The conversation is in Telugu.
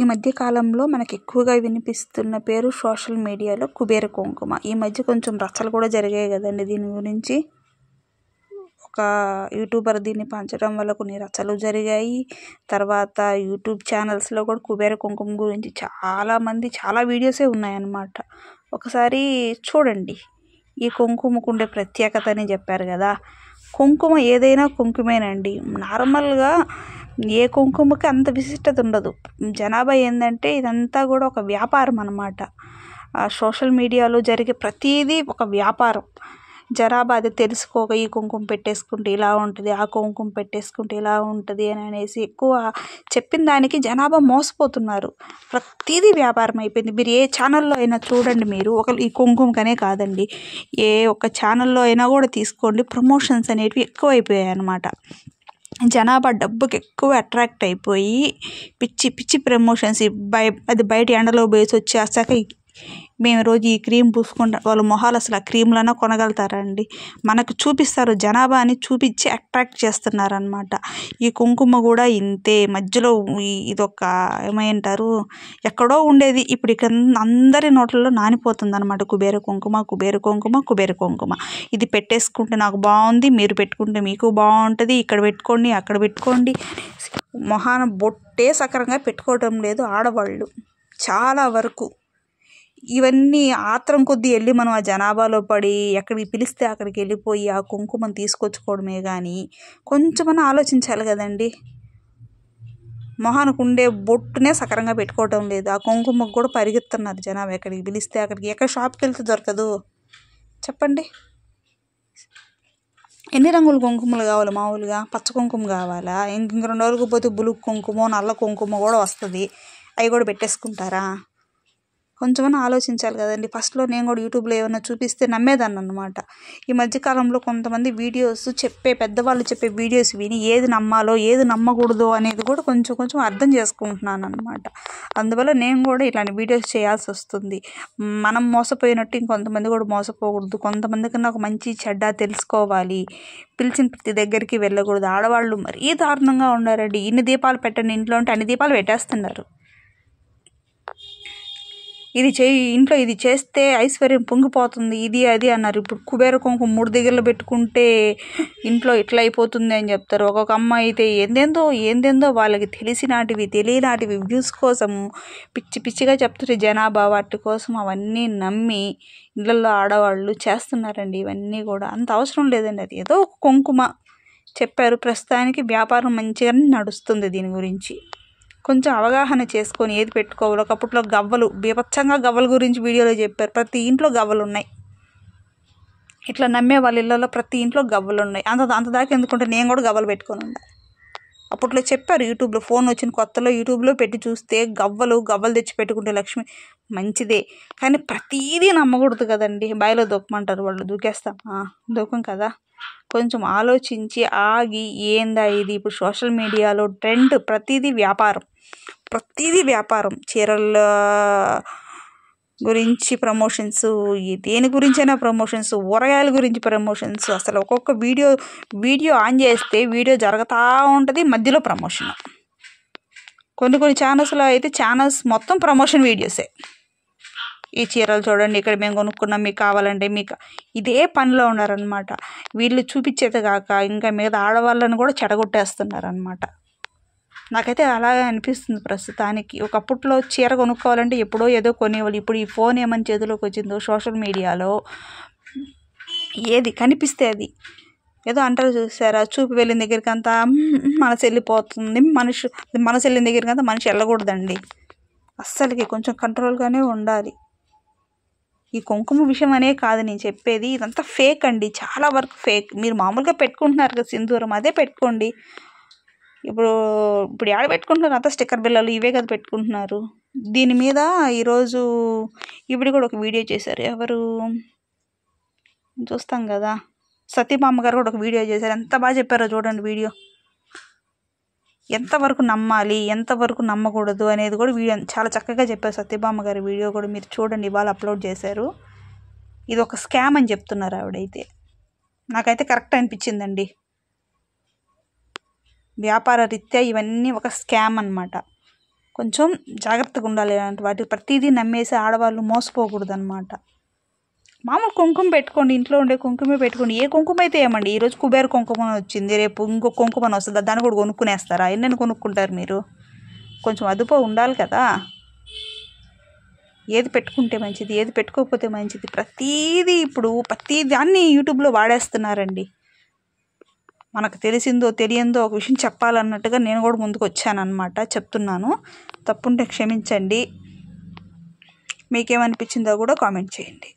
ఈ మధ్య కాలంలో మనకి ఎక్కువగా వినిపిస్తున్న పేరు సోషల్ మీడియాలో కుబేర కుంకుమ ఈ మధ్య కొంచెం రచ్చలు కూడా జరిగాయి కదండి దీని గురించి ఒక యూట్యూబర్ దీన్ని పంచడం వల్ల కొన్ని రచ్చలు జరిగాయి తర్వాత యూట్యూబ్ ఛానల్స్లో కూడా కుబేర కుంకుమ గురించి చాలామంది చాలా వీడియోసే ఉన్నాయన్నమాట ఒకసారి చూడండి ఈ కుంకుమకు ఉండే ప్రత్యేకత అని చెప్పారు కదా కుంకుమ ఏదైనా కుంకుమేనండి నార్మల్గా ఏ కుంకుమకి అంత విశిష్టత ఉండదు జనాభా ఏంటంటే ఇదంతా కూడా ఒక వ్యాపారం అనమాట సోషల్ మీడియాలో జరిగే ప్రతిదీ ఒక వ్యాపారం జనాభా అది తెలుసుకోక ఈ కుంకుమ పెట్టేసుకుంటే ఇలా ఉంటుంది ఆ కుంకుమ పెట్టేసుకుంటే ఇలా ఉంటుంది అని అనేసి ఎక్కువ చెప్పిన దానికి జనాభా మోసపోతున్నారు ప్రతిదీ వ్యాపారం అయిపోయింది మీరు ఏ ఛానల్లో అయినా చూడండి మీరు ఒక ఈ కుంకుమకనే కాదండి ఏ ఒక్క ఛానల్లో అయినా కూడా తీసుకోండి ప్రమోషన్స్ అనేటివి ఎక్కువైపోయాయి అన్నమాట జనాభా డబ్బుకి ఎక్కువ అట్రాక్ట్ అయిపోయి పిచ్చి పిచ్చి ప్రమోషన్స్ బయ అది బయట ఎండలో పోయేసి వచ్చి మేము రోజు ఈ క్రీమ్ పూసుకుంటా వాళ్ళు మొహాలు అసలు ఆ క్రీమ్లన్నా కొనగలుగుతారండి మనకు చూపిస్తారు జనాభా అని చూపించి అట్రాక్ట్ చేస్తున్నారనమాట ఈ కుంకుమ కూడా ఇంతే మధ్యలో ఇదొక ఏమంటారు ఎక్కడో ఉండేది ఇప్పుడు ఇక్కడ అందరి నోట్లలో నానిపోతుంది అనమాట కుబేర కుంకుమ కుబేర కుంకుమ కుబేర కుంకుమ ఇది పెట్టేసుకుంటే నాకు బాగుంది మీరు పెట్టుకుంటే మీకు బాగుంటుంది ఇక్కడ పెట్టుకోండి అక్కడ పెట్టుకోండి మొహాన బొట్టే సకరంగా పెట్టుకోవటం లేదు ఆడవాళ్ళు చాలా వరకు ఇవన్నీ ఆత్రం కొద్దీ వెళ్ళి మనం ఆ జనాభాలో పడి ఎక్కడికి పిలిస్తే అక్కడికి వెళ్ళిపోయి ఆ కుంకుమను తీసుకొచ్చుకోవడమే కానీ కొంచెం ఆలోచించాలి కదండి మొహానికి ఉండే బొట్టునే సకరంగా పెట్టుకోవటం లేదు ఆ కుంకుమకు కూడా పరిగెత్తున్నారు జనాభా ఎక్కడికి పిలిస్తే అక్కడికి ఎక్కడ షాప్కి వెళ్తే దొరకదు చెప్పండి ఎన్ని రంగుల కుంకుమలు కావాలి మామూలుగా పచ్చ కుంకుమ కావాలా ఇంక రెండు రోజులకు పోతే బులుగు కుంకుమ నల్ల కుంకుమ కూడా వస్తుంది అవి కూడా పెట్టేసుకుంటారా కొంచెమైనా ఆలోచించాలి కదండి ఫస్ట్లో నేను కూడా యూట్యూబ్లో ఏమైనా చూపిస్తే నమ్మేదాన్ని అనమాట ఈ మధ్యకాలంలో కొంతమంది వీడియోస్ చెప్పే పెద్దవాళ్ళు చెప్పే వీడియోస్ విని ఏది నమ్మాలో ఏది నమ్మకూడదు అనేది కూడా కొంచెం కొంచెం అర్థం చేసుకుంటున్నాను అనమాట అందువల్ల నేను కూడా ఇలాంటి వీడియోస్ చేయాల్సి వస్తుంది మనం మోసపోయినట్టు ఇంకొంతమంది కూడా మోసపోకూడదు కొంతమంది కన్నా ఒక మంచి చెడ్డ తెలుసుకోవాలి పిలిచిన ప్రతి దగ్గరికి వెళ్ళకూడదు ఆడవాళ్ళు మరీ దారుణంగా ఉన్నారండి ఇన్ని దీపాలు పెట్టండి ఇంట్లో ఉంటే అన్ని దీపాలు పెట్టేస్తున్నారు ఇది చేయి ఇంట్లో ఇది చేస్తే ఐశ్వర్యం పొంగిపోతుంది ఇది అది అన్నారు ఇప్పుడు కుబేర కుంకుమ మూడు దగ్గరలో పెట్టుకుంటే ఇంట్లో ఇట్లా అయిపోతుంది అని చెప్తారు ఒక్కొక్క అమ్మాయి అయితే ఏందేందో ఏందేందో వాళ్ళకి తెలిసినాటివి తెలియనాటివి వ్యూస్ కోసం పిచ్చి పిచ్చిగా చెప్తారు జనాభా వాటి కోసం అవన్నీ నమ్మి ఇళ్ళల్లో ఆడవాళ్ళు చేస్తున్నారండి ఇవన్నీ కూడా అంత అవసరం లేదండి అది ఏదో ఒక కుంకుమ చెప్పారు ప్రస్తుతానికి వ్యాపారం మంచిగానే నడుస్తుంది దీని గురించి కొంచెం అవగాహన చేసుకొని ఏది పెట్టుకోవాలో ఒకప్పట్లో గవ్వలు బీభత్సంగా గవ్వల గురించి వీడియోలో చెప్పారు ప్రతి ఇంట్లో గవ్వలు ఉన్నాయి ఇట్లా నమ్మే వాళ్ళ ఇళ్ళలో ప్రతి ఇంట్లో గవ్వలు ఉన్నాయి అంత అంత దాకా ఎందుకుంటే నేను కూడా గవ్వలు పెట్టుకొని ఉండాలి అప్పట్లో చెప్పారు యూట్యూబ్లో ఫోన్ వచ్చిన కొత్తలో యూట్యూబ్లో పెట్టి చూస్తే గవ్వలు గవ్వలు తెచ్చి పెట్టుకుంటే లక్ష్మి మంచిదే కానీ ప్రతీదీ నమ్మకూడదు కదండి బయలో దూకమంటారు వాళ్ళు దూకేస్తాం దూకం కదా కొంచెం ఆలోచించి ఆగి ఏందా ఇది ఇప్పుడు సోషల్ మీడియాలో ట్రెండ్ ప్రతిదీ వ్యాపారం ప్రతిదీ వ్యాపారం చీరల గురించి ప్రమోషన్స్ దేని గురించైనా ప్రమోషన్స్ ఊరగాయల గురించి ప్రమోషన్స్ అసలు ఒక్కొక్క వీడియో వీడియో ఆన్ చేస్తే వీడియో జరుగుతూ ఉంటుంది మధ్యలో ప్రమోషన్ కొన్ని కొన్ని ఛానల్స్లో అయితే ఛానల్స్ మొత్తం ప్రమోషన్ వీడియోసే ఈ చీరలు చూడండి ఇక్కడ మేము కొనుక్కున్నాం మీకు కావాలంటే మీకు ఇదే పనిలో ఉన్నారనమాట వీళ్ళు చూపించేది కాక ఇంకా మీద ఆడవాళ్ళని కూడా చెడగొట్టేస్తున్నారనమాట నాకైతే అలాగే అనిపిస్తుంది ప్రస్తుతానికి ఒకప్పట్లో చీర కొనుక్కోవాలంటే ఎప్పుడో ఏదో కొనేవాళ్ళు ఇప్పుడు ఈ ఫోన్ ఏమని చేతిలోకి వచ్చిందో సోషల్ మీడియాలో ఏది కనిపిస్తే అది ఏదో అంటారు చూసారా చూపి వెళ్ళిన దగ్గరికి అంతా మనసు వెళ్ళిపోతుంది మనిషి మనసు వెళ్ళిన దగ్గరికి అంతా మనిషి వెళ్ళకూడదండి అస్సలకి కొంచెం కంట్రోల్గానే ఉండాలి ఈ కుంకుమ విషయం అనే కాదు నేను చెప్పేది ఇదంతా ఫేక్ అండి చాలా వరకు ఫేక్ మీరు మామూలుగా పెట్టుకుంటున్నారు కదా సింధూరం అదే పెట్టుకోండి ఇప్పుడు ఇప్పుడు ఆడ పెట్టుకుంటున్నారు అంతా స్టిక్కర్ బిల్లలు ఇవే కదా పెట్టుకుంటున్నారు దీని మీద ఈరోజు ఇప్పుడు కూడా ఒక వీడియో చేశారు ఎవరు చూస్తాం కదా సతీమామ్మ గారు కూడా ఒక వీడియో చేశారు ఎంత బాగా చెప్పారో చూడండి వీడియో ఎంతవరకు నమ్మాలి ఎంతవరకు నమ్మకూడదు అనేది కూడా వీడియో చాలా చక్కగా చెప్పారు సత్యభామ గారి వీడియో కూడా మీరు చూడండి ఇవాళ అప్లోడ్ చేశారు ఇది ఒక స్కామ్ అని చెప్తున్నారు ఆవిడైతే నాకైతే కరెక్ట్ అనిపించిందండి వ్యాపార రీత్యా ఇవన్నీ ఒక స్కామ్ అనమాట కొంచెం జాగ్రత్తగా ఉండాలి ఇలాంటి వాటికి ప్రతిదీ నమ్మేసి ఆడవాళ్ళు మోసపోకూడదు అనమాట మామూలు కుంకుమ పెట్టుకోండి ఇంట్లో ఉండే కుంకుమే పెట్టుకోండి ఏ కుంకుమ అయితే ఏమండి ఈరోజు కుబేర కుంకుమ వచ్చింది రేపు ఇంకో కుంకుమ వస్తుందా దాన్ని కూడా కొనుక్కునేస్తారా ఎన్నెన్ని కొనుక్కుంటారు మీరు కొంచెం అదుపు ఉండాలి కదా ఏది పెట్టుకుంటే మంచిది ఏది పెట్టుకోకపోతే మంచిది ప్రతీది ఇప్పుడు ప్రతి దాన్ని యూట్యూబ్లో వాడేస్తున్నారండి మనకు తెలిసిందో తెలియందో ఒక విషయం చెప్పాలన్నట్టుగా నేను కూడా ముందుకు వచ్చానమాట చెప్తున్నాను తప్పుంటే క్షమించండి మీకేమనిపించిందో కూడా కామెంట్ చేయండి